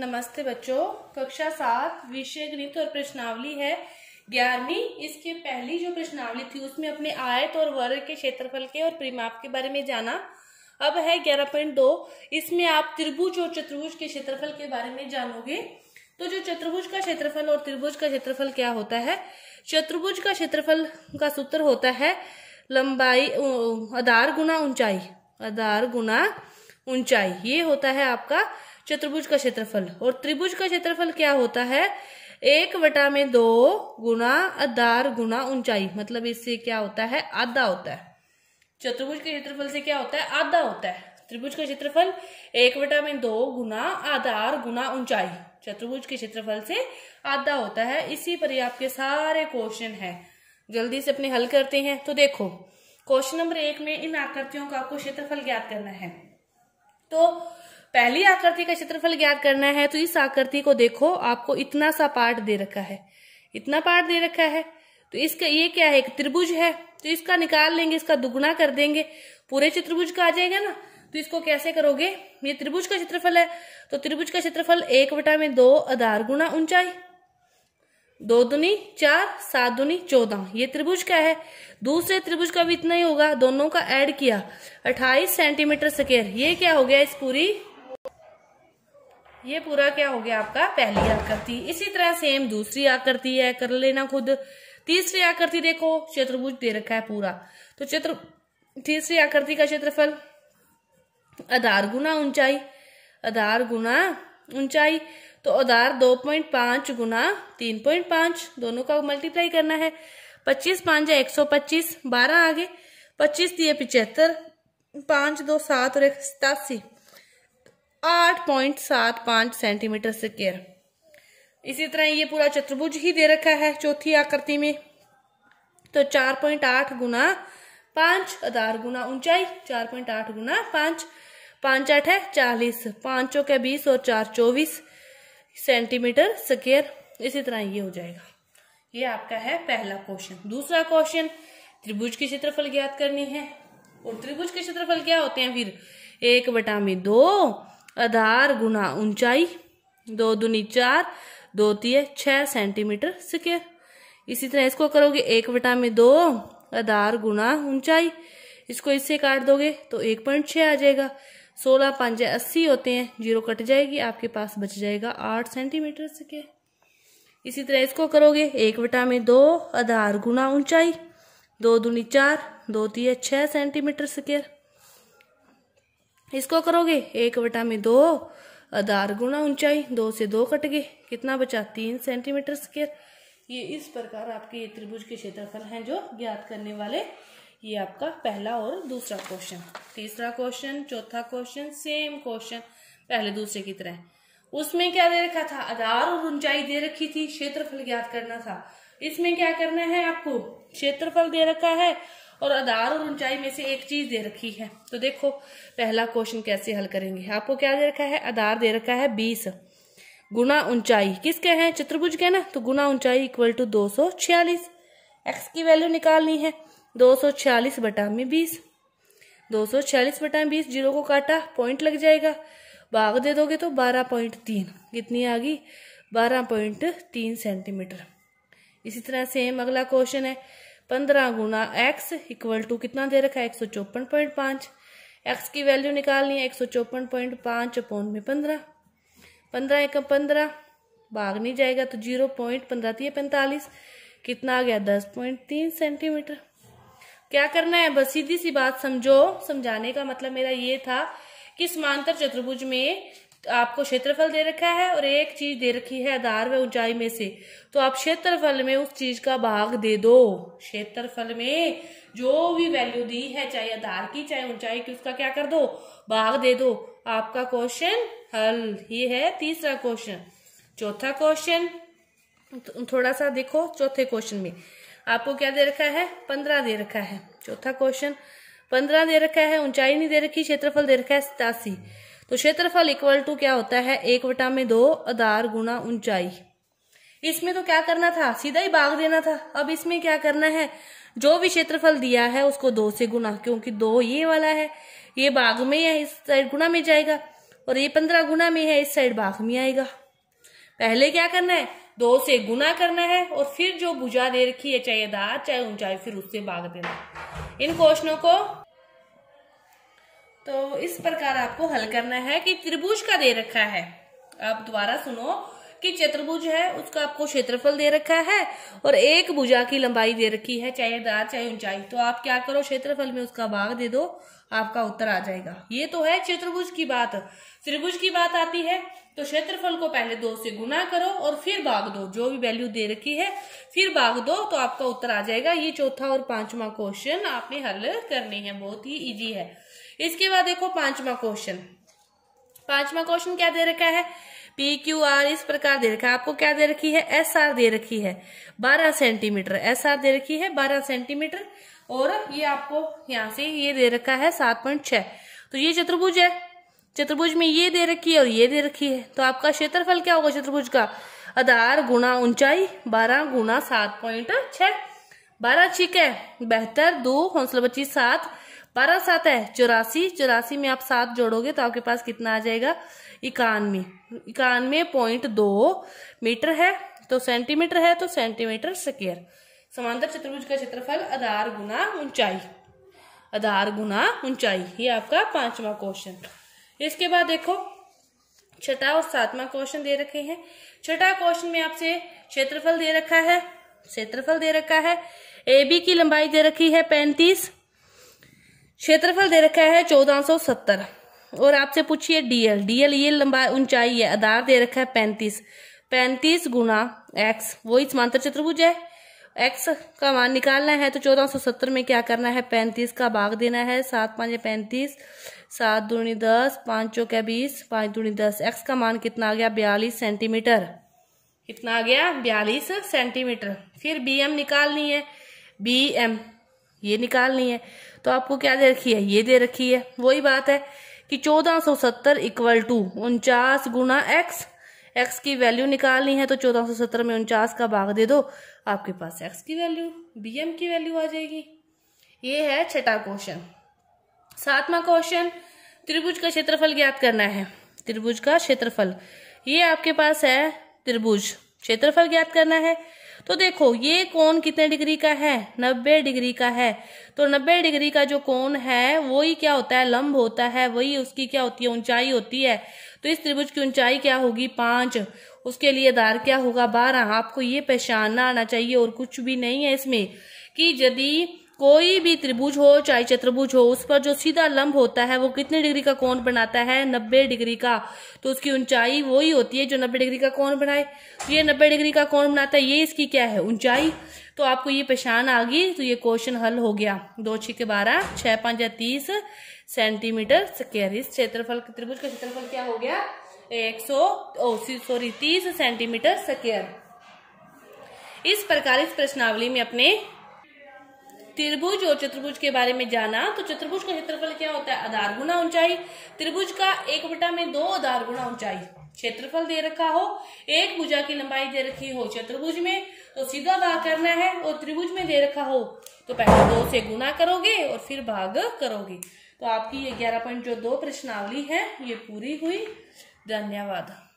नमस्ते बच्चों कक्षा सात विषय गणित और प्रश्नावली है ग्यारहवीं इसके पहली जो प्रश्नावली थी उसमें अपने आयत और वर्ग के क्षेत्रफल के और परिमाप के बारे में जाना अब है ग्यारह पॉइंट दो इसमें आप त्रिभुज और चतुर्भुज के क्षेत्रफल के बारे में जानोगे तो जो चतुर्भुज का क्षेत्रफल और त्रिभुज का क्षेत्रफल क्या होता है चतुर्भुज का क्षेत्रफल का सूत्र होता है लंबाई आधार गुना ऊंचाई आधार गुना ऊंचाई ये होता है आपका चतुर्भुज का क्षेत्रफल और त्रिभुज का क्षेत्रफल क्या होता है एक वटा में दो गुना आधार गुना ऊंचाई मतलब इससे क्या होता है आधा होता है चतुर्भुज के क्षेत्रफल से क्या होता है आधा होता है त्रिभुज का क्षेत्रफल एक वटा में दो गुना आधार गुना ऊंचाई चतुर्भुज के क्षेत्रफल से आधा होता है इसी पर ही आपके सारे क्वेश्चन है जल्दी से अपने हल करते हैं तो देखो क्वेश्चन नंबर एक में इन आकृतियों का आपको क्षेत्रफल ज्ञात करना है तो पहली आकृति का क्षेत्रफल ज्ञात करना है तो इस आकृति को देखो आपको इतना सा पार्ट दे रखा है इतना पार्ट दे रखा है तो इसका ये क्या है एक त्रिभुज है तो इसका निकाल लेंगे इसका दुगुना कर देंगे पूरे चतुर्भुज का आ जाएगा ना तो इसको कैसे करोगे ये त्रिभुज का क्षेत्रफल है तो त्रिभुज का क्षेत्रफल एक बटा में दो आधार गुना ऊंचाई दो दुनी चार सात दुनी चौदह ये त्रिभुज का है दूसरे त्रिभुज का भी इतना ही होगा दोनों का ऐड किया अट्ठाईस सेंटीमीटर स्केयर ये क्या हो गया इस पूरी ये पूरा क्या हो गया आपका पहली आकृति इसी तरह सेम दूसरी आकृति है कर लेना खुद तीसरी आकृति देखो चतुर्भुज दे रखा है पूरा तो क्षेत्र तीसरी आकृति का क्षेत्रफल आधार गुना ऊंचाई आधार गुना ऊंचाई तो आधार दो पॉइंट पांच गुना तीन पॉइंट पांच दोनों का मल्टीप्लाई करना है पच्चीस पांच एक सौ पच्चीस बारह आगे पच्चीस दिए पिचहत्तर पांच दो सात और एक सतासी आठ पॉइंट सात पांच सेंटीमीटर स्केयर इसी तरह ये पूरा चतुर्भुज ही दे रखा है चौथी आकृति में तो चार पॉइंट आठ गुना पांच आधार गुना ऊंचाई चार पॉइंट आठ गुना पांच पांच आठ है चालीस पाँचों के बीस और चार चौबीस सेंटीमीटर स्केयर इसी तरह ये हो जाएगा ये आपका है पहला क्वेश्चन दूसरा क्वेश्चन त्रिभुज की क्षेत्रफल ज्ञात करनी है और त्रिभुज के क्षेत्रफल क्या होते हैं फिर एक बटा में दो आधार गुना ऊंचाई दो दुनी चार दो तीय छः सेंटीमीटर स्केयर इसी तरह इसको करोगे एक बटा में दो आधार गुना ऊंचाई इसको इससे काट दोगे तो एक पॉइंट छः आ जाएगा सोलह पाँच अस्सी होते हैं जीरो कट जाएगी आपके पास बच जाएगा आठ सेंटीमीटर स्केयर इसी तरह इसको करोगे एक बटा में दो आधार गुना ऊंचाई दो दुनी चार दो तीय छः सेंटीमीटर स्केयर इसको करोगे एक बटा में दो आधार गुणा ऊंचाई दो से दो कट गए कितना बचा तीन सेंटीमीटर स्केयर ये इस प्रकार आपके ये त्रिभुज के क्षेत्रफल हैं जो ज्ञात करने वाले ये आपका पहला और दूसरा क्वेश्चन तीसरा क्वेश्चन चौथा क्वेश्चन सेम क्वेश्चन पहले दूसरे की तरह उसमें क्या दे रखा था आधार और ऊंचाई दे रखी थी क्षेत्रफल ज्ञात करना था इसमें क्या करना है आपको क्षेत्रफल दे रखा है और आधार और ऊंचाई में से एक चीज दे रखी है तो देखो पहला क्वेश्चन कैसे हल करेंगे आपको क्या दे रखा है आधार दे रखा है बीस गुना ऊंचाई किसके हैं चित्रभुज के ना तो गुना ऊंचाई इक्वल टू दो सौ छियालीस एक्स की वैल्यू निकालनी है दो सौ छियालीस बटा में बीस दो सौ छियालीस बटा में बीस जीरो को काटा पॉइंट लग जाएगा भाग दे दोगे तो बारह पॉइंट तीन कितनी आ गई बारह पॉइंट तीन सेंटीमीटर इसी तरह सेम अगला क्वेश्चन है पंद्रह गुना एक्स इक्वल टू कितना दे रखा है एक सौ चौपन पॉइंट पाँच एक्स की वैल्यू निकालनी है एक सौ चौपन पॉइंट पाँच अपोन में पंद्रह पंद्रह एकम पंद्रह भाग नहीं जाएगा तो जीरो पॉइंट पंद्रह थी पैंतालीस कितना आ गया दस पॉइंट तीन सेंटीमीटर क्या करना है बस सीधी सी बात समझो समझाने का मतलब मेरा ये था कि समांतर चतुर्भुज में आपको क्षेत्रफल दे रखा है और एक चीज दे रखी है आधार व ऊंचाई में से तो आप क्षेत्रफल में उस चीज का भाग दे दो क्षेत्रफल में जो भी वैल्यू दी है चाहे आधार की चाहे ऊंचाई की उसका क्या कर दो भाग दे दो आपका क्वेश्चन हल ये है तीसरा क्वेश्चन चौथा क्वेश्चन तो थोड़ा सा देखो चौथे क्वेश्चन में आपको क्या दे रखा है पंद्रह दे रखा है चौथा क्वेश्चन पंद्रह दे रखा है ऊंचाई नहीं दे रखी क्षेत्रफल दे रखा है सतासी तो क्षेत्रफल इक्वल टू क्या होता है एक वटा में दो आधार गुणा ऊंचाई इसमें तो क्या करना था सीधा ही भाग देना था अब इसमें क्या करना है जो भी क्षेत्रफल दिया है उसको दो से गुना क्योंकि दो ये वाला है ये बाघ में है इस साइड गुना में जाएगा और ये पंद्रह गुना में है इस साइड बाघ में आएगा पहले क्या करना है दो से गुना करना है और फिर जो भुजा दे रखी है चाहे दार चाहे ऊंचाई फिर उससे भाग देना इन क्वेश्चनों को तो इस प्रकार आपको हल करना है कि त्रिभुज का दे रखा है आप दोबारा सुनो कि चतुर्भुज है उसका आपको क्षेत्रफल दे रखा है और एक भुजा की लंबाई दे रखी है चाहे दार चाहे ऊंचाई तो आप क्या करो क्षेत्रफल में उसका भाग दे दो आपका उत्तर आ जाएगा ये तो है चतुर्भुज की बात त्रिभुज की बात आती है तो क्षेत्रफल को पहले दो से गुना करो और फिर भाग दो जो भी वैल्यू दे रखी है फिर भाग दो तो आपका उत्तर आ जाएगा ये चौथा और पांचवा क्वेश्चन आपने हल करने हैं बहुत ही ईजी है इसके बाद देखो पांचवा क्वेश्चन पांचवा क्वेश्चन क्या दे रखा है पी क्यू आर इस प्रकार दे रखा है आपको क्या दे रखी है एस आर दे रखी है बारह सेंटीमीटर एस आर दे रखी है बारह सेंटीमीटर और ये आपको यहाँ से ये दे रखा है सात पॉइंट छह तो ये चतुर्भुज है चतुर्भुज में ये दे रखी है और ये दे रखी है तो आपका क्षेत्रफल क्या होगा चतुर्भुज का आधार गुणा ऊंचाई बारह गुणा सात पॉइंट छह बारह ठीक है बेहतर दो हौसला बच्ची सात बारह सात है चौरासी चौरासी में आप सात जोड़ोगे तो आपके पास कितना आ जाएगा इक्यानवे इक्यानवे पॉइंट दो मीटर है तो सेंटीमीटर है तो सेंटीमीटर स्क्वेयर समांतर चतुर्भुज का क्षेत्रफल आधार गुना ऊंचाई आधार गुना ऊंचाई ये आपका पांचवा क्वेश्चन इसके बाद देखो छठा और सातवां क्वेश्चन दे रखे हैं छठा क्वेश्चन में आपसे क्षेत्रफल दे रखा है क्षेत्रफल दे रखा है ए बी की लंबाई दे रखी है पैंतीस क्षेत्रफल दे रखा है चौदह सौ सत्तर और आपसे पूछिए डीएल डीएल ये लंबाई ऊंचाई है आधार दे रखा है पैंतीस पैंतीस गुना एक्स वही समांतर चतुर्भुज है एक्स का मान निकालना है तो चौदह सौ सत्तर में क्या करना है पैंतीस का भाग देना है सात पाँच पैंतीस सात दूनी दस पाँच चौके बीस पाँच दूनी दस एक्स का मान कितना आ गया बयालीस सेंटीमीटर कितना आ गया बयालीस सेंटीमीटर फिर बी एम निकालनी है बी एम ये निकालनी है तो आपको क्या दे रखी है ये दे रखी है वही बात है कि चौदह सौ सत्तर इक्वल टू उनचास गुना एक्स एक्स की वैल्यू निकालनी है तो चौदह सौ सत्तर में उनचास का भाग दे दो आपके पास एक्स की वैल्यू बी एम की वैल्यू आ जाएगी ये है छठा क्वेश्चन सातवां क्वेश्चन त्रिभुज का क्षेत्रफल ज्ञात करना है त्रिभुज का क्षेत्रफल ये आपके पास है त्रिभुज क्षेत्रफल ज्ञात करना है तो देखो ये कोण कितने डिग्री का है नब्बे डिग्री का है तो नब्बे डिग्री का जो कोण है वही क्या होता है लंब होता है वही उसकी क्या होती है ऊंचाई होती है तो इस त्रिभुज की ऊंचाई क्या होगी पांच उसके लिए दार क्या होगा बारह आपको ये पहचानना आना चाहिए और कुछ भी नहीं है इसमें कि यदि कोई भी त्रिभुज हो चाहे चतुर्भुज हो उस पर जो सीधा लंब होता है वो कितने डिग्री का कोण बनाता है नब्बे डिग्री का तो उसकी ऊंचाई वही होती है जो नब्बे डिग्री का कोण बनाए तो ये नब्बे डिग्री का कोण बनाता है ये इसकी क्या है ऊंचाई तो आपको ये पहचान आ गई तो ये क्वेश्चन हल हो गया दो के बारह छह पाँच या तीस सेंटीमीटर स्क्र इस क्षेत्रफल त्रिभुज का क्षेत्रफल क्या हो गया एक सौ सॉरी तीस सेंटीमीटर स्क्र इस प्रकार इस प्रश्नावली में अपने त्रिभुज और चतुर्भुज के बारे में जाना तो चतुर्भुज का क्षेत्रफल क्या होता है आधार गुना ऊंचाई त्रिभुज का एक बटा में दो आधार गुना ऊंचाई क्षेत्रफल दे रखा हो एक भुजा की लंबाई दे रखी हो चतुर्भुज में तो सीधा भाग करना है और त्रिभुज में दे रखा हो तो पहले दो से गुना करोगे और फिर भाग करोगे तो आपकी ये ग्यारह पॉइंट जो दो प्रश्नावली है ये पूरी हुई धन्यवाद